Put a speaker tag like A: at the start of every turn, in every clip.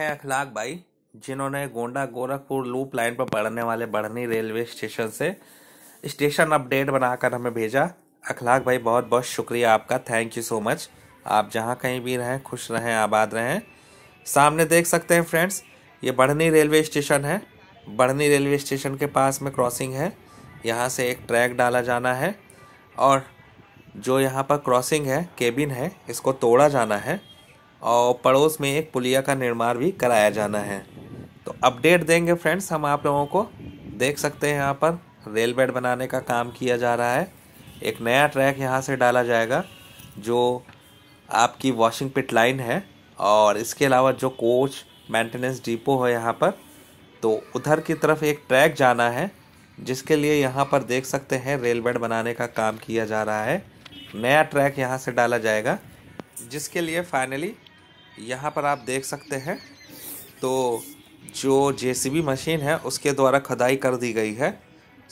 A: हैं अखलाक भाई जिन्होंने गोंडा गोरखपुर लूप लाइन पर पड़ने वाले बढ़नी रेलवे स्टेशन से स्टेशन अपडेट बनाकर हमें भेजा अखलाक भाई बहुत बहुत शुक्रिया आपका थैंक यू सो मच आप जहाँ कहीं भी रहें खुश रहें आबाद रहें सामने देख सकते हैं फ्रेंड्स ये बढ़नी रेलवे स्टेशन है बढ़नी रेलवे स्टेशन के पास में क्रॉसिंग है यहाँ से एक ट्रैक डाला जाना है और जो यहाँ पर क्रॉसिंग है केबिन है इसको तोड़ा जाना है और पड़ोस में एक पुलिया का निर्माण भी कराया जाना है तो अपडेट देंगे फ्रेंड्स हम आप लोगों को देख सकते हैं यहाँ पर रेल बेड बनाने का काम किया जा रहा है एक नया ट्रैक यहाँ से डाला जाएगा जो आपकी वॉशिंग पिट लाइन है और इसके अलावा जो कोच मेंटेनेंस डिपो है यहाँ पर तो उधर की तरफ एक ट्रैक जाना है जिसके लिए यहाँ पर देख सकते हैं रेल बेड बनाने का काम किया जा रहा है नया ट्रैक यहाँ से डाला जाएगा जिसके लिए फाइनली यहाँ पर आप देख सकते हैं तो जो जेसीबी मशीन है उसके द्वारा खुदाई कर दी गई है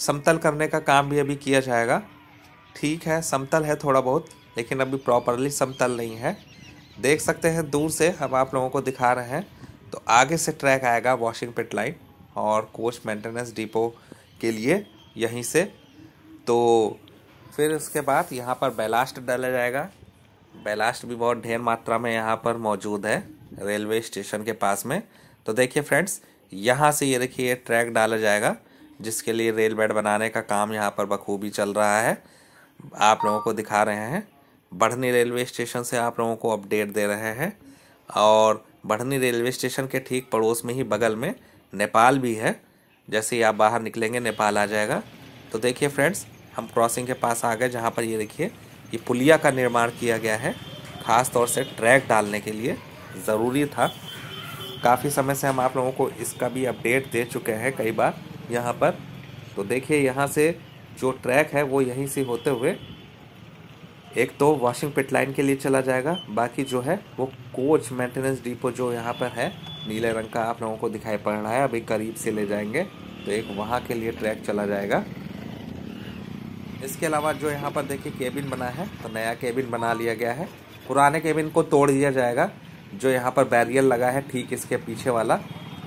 A: समतल करने का काम भी अभी किया जाएगा ठीक है समतल है थोड़ा बहुत लेकिन अभी प्रॉपरली समतल नहीं है देख सकते हैं दूर से हम आप लोगों को दिखा रहे हैं तो आगे से ट्रैक आएगा वॉशिंग पिट लाइन और कोच मेंटेनेंस डिपो के लिए यहीं से तो फिर उसके बाद यहाँ पर बैलास्ट डाला जाएगा बेलास्ट भी बहुत ढेर मात्रा में यहाँ पर मौजूद है रेलवे स्टेशन के पास में तो देखिए फ्रेंड्स यहाँ से ये देखिए ट्रैक डाला जाएगा जिसके लिए रेल बेड बनाने का काम यहाँ पर बखूबी चल रहा है आप लोगों को दिखा रहे हैं बढ़नी रेलवे स्टेशन से आप लोगों को अपडेट दे रहे हैं और बढ़नी रेलवे स्टेशन के ठीक पड़ोस में ही बगल में नेपाल भी है जैसे ही आप बाहर निकलेंगे नेपाल आ जाएगा तो देखिए फ्रेंड्स हम क्रॉसिंग के पास आ गए जहाँ पर ये देखिए ये पुलिया का निर्माण किया गया है ख़ास तौर से ट्रैक डालने के लिए ज़रूरी था काफ़ी समय से हम आप लोगों को इसका भी अपडेट दे चुके हैं कई बार यहाँ पर तो देखिए यहाँ से जो ट्रैक है वो यहीं से होते हुए एक तो वॉशिंग पिट लाइन के लिए चला जाएगा बाकी जो है वो कोच मेंटेनेंस डिपो जो यहाँ पर है नीले रंग का आप लोगों को दिखाई पड़ रहा है अभी करीब से ले जाएंगे तो एक वहाँ के लिए ट्रैक चला जाएगा इसके अलावा जो यहाँ पर देखिए केबिन बना है तो नया केबिन बना लिया गया है पुराने केबिन को तोड़ दिया जाएगा जो यहाँ पर बैरियर लगा है ठीक इसके पीछे वाला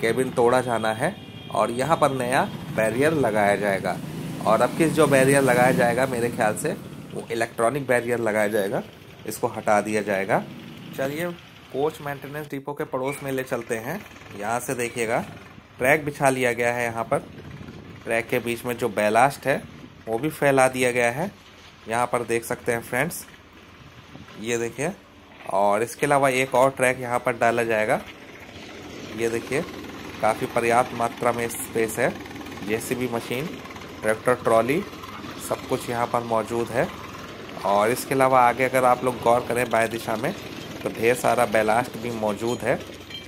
A: केबिन तोड़ा जाना है और यहाँ पर नया बैरियर लगाया जाएगा और अब किस जो बैरियर लगाया जाएगा मेरे ख्याल से वो इलेक्ट्रॉनिक बैरियर लगाया जाएगा इसको हटा दिया जाएगा चलिए कोच मेंटेनेंस डिपो के पड़ोस में ले चलते हैं यहाँ से देखिएगा ट्रैक बिछा लिया गया है यहाँ पर ट्रैक के बीच में जो बैलास्ट है वो भी फैला दिया गया है यहाँ पर देख सकते हैं फ्रेंड्स ये देखिए और इसके अलावा एक और ट्रैक यहाँ पर डाला जाएगा ये देखिए काफ़ी पर्याप्त मात्रा में स्पेस है भी मशीन ट्रैक्टर ट्रॉली सब कुछ यहाँ पर मौजूद है और इसके अलावा आगे अगर आप लोग गौर करें बाएँ दिशा में तो ढेर सारा बैलास्ट भी मौजूद है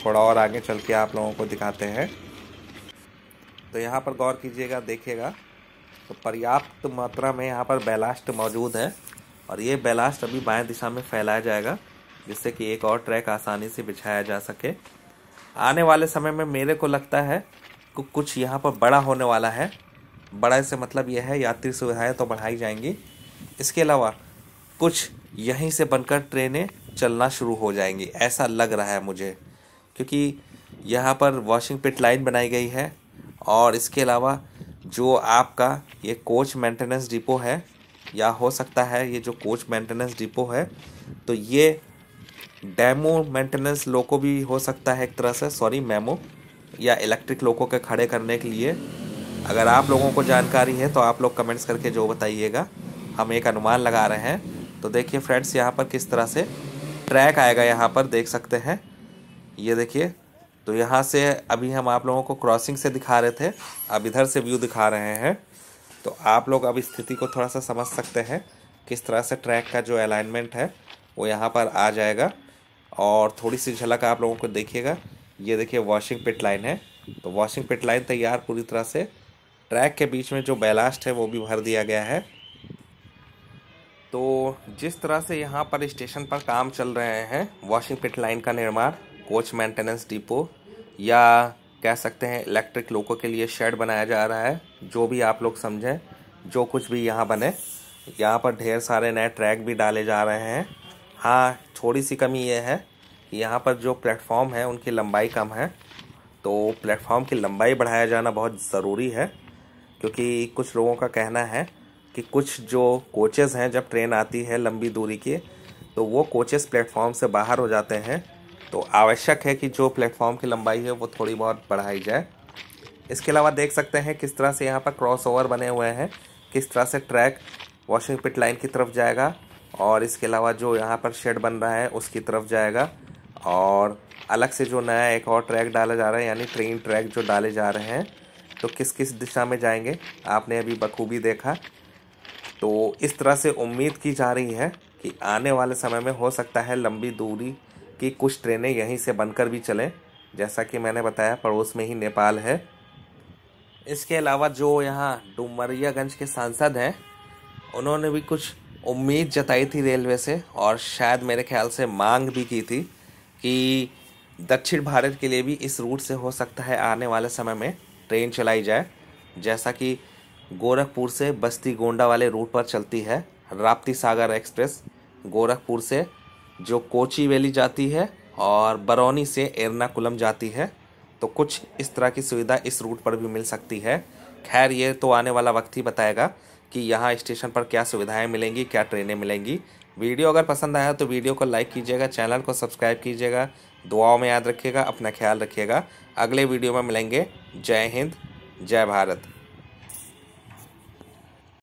A: थोड़ा और आगे चल के आप लोगों को दिखाते हैं तो यहाँ पर गौर कीजिएगा देखिएगा तो पर्याप्त मात्रा में यहाँ पर बैलास्ट मौजूद है और ये बैलास्ट अभी बाएं दिशा में फैलाया जाएगा जिससे कि एक और ट्रैक आसानी से बिछाया जा सके आने वाले समय में मेरे को लगता है कि कुछ यहाँ पर बड़ा होने वाला है बड़ा से मतलब यह है यात्री सुविधाएं तो बढ़ाई जाएंगी इसके अलावा कुछ यहीं से बनकर ट्रेनें चलना शुरू हो जाएंगी ऐसा लग रहा है मुझे क्योंकि यहाँ पर वॉशिंग पिट लाइन बनाई गई है और इसके अलावा जो आपका ये कोच मेंटेनेंस डिपो है या हो सकता है ये जो कोच मेंटेनेंस डिपो है तो ये डेमो मेंटेनेंस लोको भी हो सकता है एक तरह से सॉरी मेमो या इलेक्ट्रिक लोको के खड़े करने के लिए अगर आप लोगों को जानकारी है तो आप लोग कमेंट्स करके जो बताइएगा हम एक अनुमान लगा रहे हैं तो देखिए फ्रेंड्स यहाँ पर किस तरह से ट्रैक आएगा यहाँ पर देख सकते हैं ये देखिए तो यहाँ से अभी हम आप लोगों को क्रॉसिंग से दिखा रहे थे अब इधर से व्यू दिखा रहे हैं तो आप लोग अब स्थिति को थोड़ा सा समझ सकते हैं किस तरह से ट्रैक का जो अलाइनमेंट है वो यहाँ पर आ जाएगा और थोड़ी सी झलक आप लोगों को देखिएगा ये देखिए वॉशिंग पिट लाइन है तो वॉशिंग पिट लाइन तैयार पूरी तरह से ट्रैक के बीच में जो बैलास्ट है वो भी भर दिया गया है तो जिस तरह से यहाँ पर स्टेशन पर काम चल रहे हैं वॉशिंग पिट लाइन का निर्माण कोच मेंटेनेंस डिपो या कह सकते हैं इलेक्ट्रिक लोगों के लिए शेड बनाया जा रहा है जो भी आप लोग समझें जो कुछ भी यहाँ बने यहाँ पर ढेर सारे नए ट्रैक भी डाले जा रहे हैं हाँ थोड़ी सी कमी ये है कि यहाँ पर जो प्लेटफॉर्म है उनकी लंबाई कम है तो प्लेटफॉर्म की लंबाई बढ़ाया जाना बहुत ज़रूरी है क्योंकि कुछ लोगों का कहना है कि कुछ जो कोचेज़ हैं जब ट्रेन आती है लंबी दूरी की तो वो कोचेज़ प्लेटफॉर्म से बाहर हो जाते हैं तो आवश्यक है कि जो प्लेटफॉर्म की लंबाई है वो थोड़ी बहुत बढ़ाई जाए इसके अलावा देख सकते हैं किस तरह से यहाँ पर क्रॉस ओवर बने हुए हैं किस तरह से ट्रैक वॉशिंग पिट लाइन की तरफ जाएगा और इसके अलावा जो यहाँ पर शेड बन रहा है उसकी तरफ जाएगा और अलग से जो नया एक और ट्रैक डाला जा रहा है यानी ट्रेन ट्रैक जो डाले जा रहे हैं तो किस किस दिशा में जाएंगे आपने अभी बखूबी देखा तो इस तरह से उम्मीद की जा रही है कि आने वाले समय में हो सकता है लंबी दूरी कि कुछ ट्रेनें यहीं से बनकर भी चलें जैसा कि मैंने बताया पड़ोस में ही नेपाल है इसके अलावा जो यहाँ डुमरियागंज के सांसद हैं उन्होंने भी कुछ उम्मीद जताई थी रेलवे से और शायद मेरे ख्याल से मांग भी की थी कि दक्षिण भारत के लिए भी इस रूट से हो सकता है आने वाले समय में ट्रेन चलाई जाए जैसा कि गोरखपुर से बस्ती गोंडा वाले रूट पर चलती है राप्ती सागर एक्सप्रेस गोरखपुर से जो कोची वैली जाती है और बरौनी से एर्नाकुलम जाती है तो कुछ इस तरह की सुविधा इस रूट पर भी मिल सकती है खैर ये तो आने वाला वक्त ही बताएगा कि यहाँ स्टेशन पर क्या सुविधाएं मिलेंगी क्या ट्रेनें मिलेंगी वीडियो अगर पसंद आया तो वीडियो को लाइक कीजिएगा चैनल को सब्सक्राइब कीजिएगा दुआओं में याद रखिएगा अपना ख्याल रखिएगा अगले वीडियो में मिलेंगे जय हिंद जय भारत